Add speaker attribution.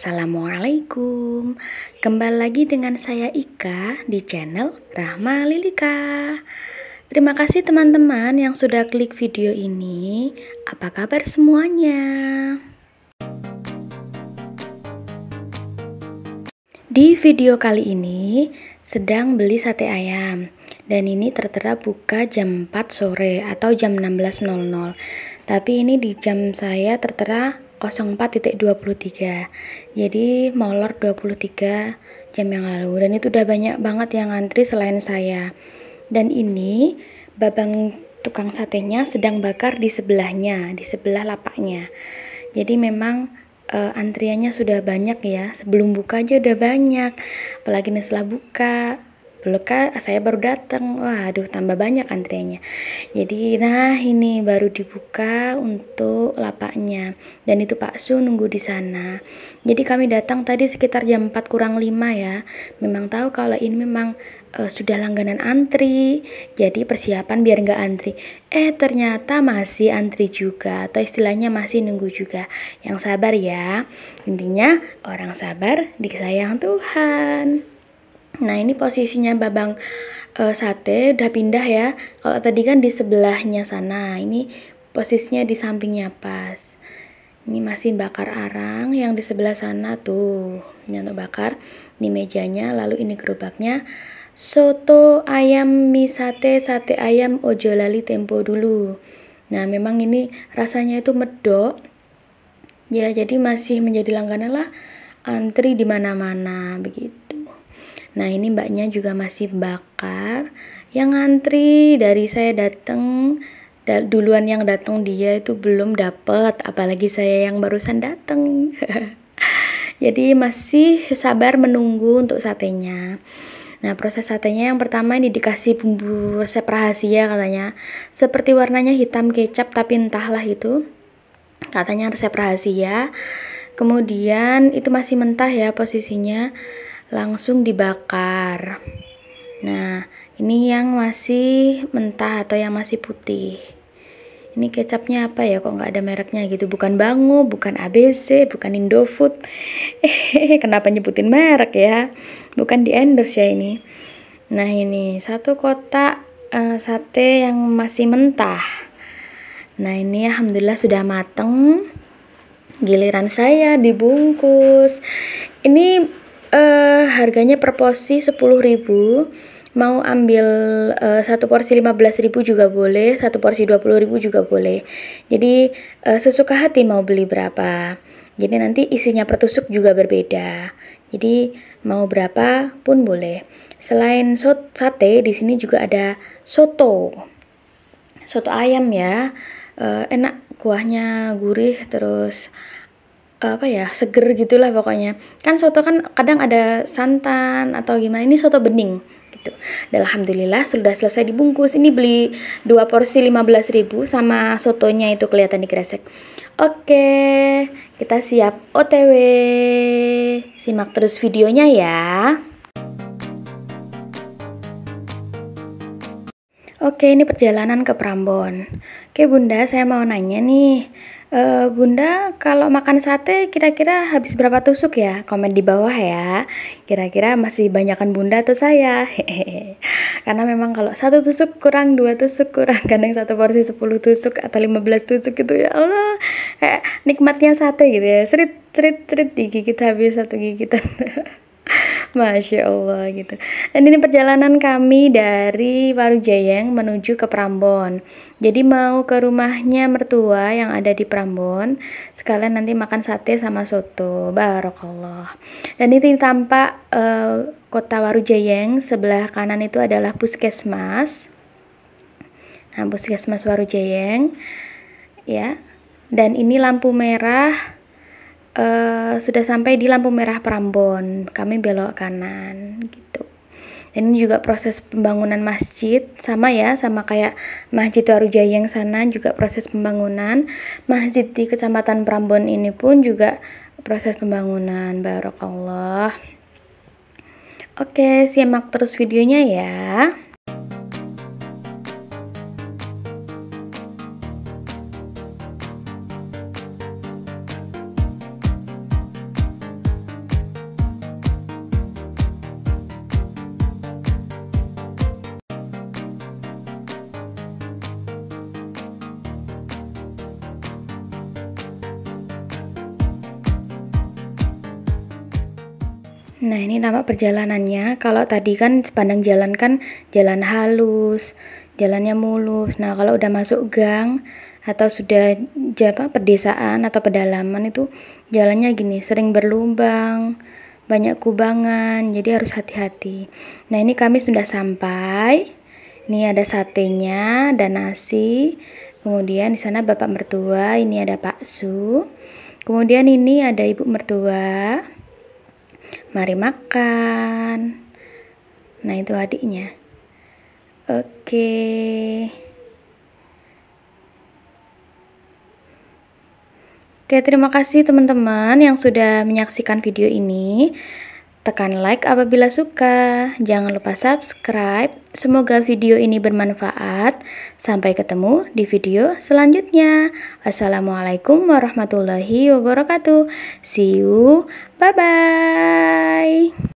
Speaker 1: Assalamualaikum Kembali lagi dengan saya Ika di channel Rahma Lilika Terima kasih teman-teman yang sudah klik video ini Apa kabar semuanya? Di video kali ini sedang beli sate ayam dan ini tertera buka jam 4 sore atau jam 16.00 tapi ini di jam saya tertera 04.23 jadi molor 23 jam yang lalu dan itu udah banyak banget yang ngantri selain saya dan ini babang tukang satenya sedang bakar di sebelahnya di sebelah lapaknya jadi memang e, antriannya sudah banyak ya sebelum buka aja udah banyak apalagi setelah buka Belka saya baru datang. Wah, aduh tambah banyak antreannya Jadi nah ini baru dibuka untuk lapaknya. Dan itu Pak Su nunggu di sana. Jadi kami datang tadi sekitar jam 4 kurang 5 ya. Memang tahu kalau ini memang e, sudah langganan antri. Jadi persiapan biar nggak antri. Eh ternyata masih antri juga atau istilahnya masih nunggu juga. Yang sabar ya. Intinya orang sabar disayang Tuhan. Nah ini posisinya babang e, sate udah pindah ya. Kalau tadi kan di sebelahnya sana, ini posisinya di sampingnya pas. Ini masih bakar arang yang di sebelah sana tuh. Nyantuk bakar Ini mejanya, lalu ini gerobaknya. Soto ayam mie sate, sate ayam ojo lali tempo dulu. Nah memang ini rasanya itu medok. Ya jadi masih menjadi langganan lah antri di mana-mana begitu. Nah ini mbaknya juga masih bakar. Yang ngantri dari saya dateng duluan yang datang dia itu belum dapet apalagi saya yang barusan dateng Jadi masih sabar menunggu untuk satenya. Nah, proses satenya yang pertama ini dikasih bumbu resep rahasia katanya. Seperti warnanya hitam kecap tapi entahlah itu. Katanya resep rahasia. Kemudian itu masih mentah ya posisinya langsung dibakar. Nah, ini yang masih mentah atau yang masih putih. Ini kecapnya apa ya? Kok nggak ada mereknya gitu? Bukan Bango, bukan ABC, bukan Indofood. Kenapa nyebutin merek ya? Bukan di endorse ya ini. Nah ini satu kotak uh, sate yang masih mentah. Nah ini alhamdulillah sudah mateng. Giliran saya dibungkus. Ini uh, harganya per porsi 10.000 mau ambil uh, satu porsi 15.000 juga boleh satu porsi 20.000 juga boleh jadi uh, sesuka hati mau beli berapa jadi nanti isinya pertusuk juga berbeda jadi mau berapa pun boleh selain sot sate di sini juga ada soto soto ayam ya uh, enak kuahnya gurih terus apa ya seger gitulah pokoknya kan soto kan kadang ada santan atau gimana ini soto bening gitu dan alhamdulillah sudah selesai dibungkus ini beli dua porsi 15.000 sama sotonya itu kelihatan di kresek oke kita siap otw simak terus videonya ya Oke, ini perjalanan ke Prambon. Oke, Bunda, saya mau nanya nih. E, bunda, kalau makan sate kira-kira habis berapa tusuk ya? Komen di bawah ya. Kira-kira masih banyakan Bunda atau saya? Hehehe. Karena memang kalau satu tusuk kurang, dua tusuk kurang, kadang satu porsi sepuluh tusuk atau lima belas tusuk gitu ya Allah. Kayak nikmatnya sate gitu ya. Serit, serit, serit digigit habis satu gigitan. Masya Allah gitu. Dan ini perjalanan kami dari Warujayeng menuju ke Prambon. Jadi mau ke rumahnya mertua yang ada di Prambon, sekalian nanti makan sate sama soto. Barokallah. Dan ini tampak uh, kota Warujayeng, sebelah kanan itu adalah puskesmas. Nah, puskesmas Warujayeng. Ya. Dan ini lampu merah Eh, sudah sampai di lampu merah Prambon kami belok kanan gitu dan ini juga proses pembangunan masjid sama ya sama kayak masjid Warujaya yang sana juga proses pembangunan masjid di kecamatan Prambon ini pun juga proses pembangunan barokallah oke simak terus videonya ya Nah, ini nama perjalanannya. Kalau tadi kan sepanjang jalan kan jalan halus, jalannya mulus. Nah, kalau udah masuk gang atau sudah apa perdesaan atau pedalaman itu jalannya gini, sering berlubang, banyak kubangan, jadi harus hati-hati. Nah, ini kami sudah sampai. Ini ada satenya, dan nasi. Kemudian di sana bapak mertua, ini ada pak su Kemudian ini ada ibu mertua mari makan nah itu adiknya oke Oke, terima kasih teman-teman yang sudah menyaksikan video ini. Tekan like apabila suka. Jangan lupa subscribe. Semoga video ini bermanfaat. Sampai ketemu di video selanjutnya. Wassalamualaikum warahmatullahi wabarakatuh. See you. Bye bye.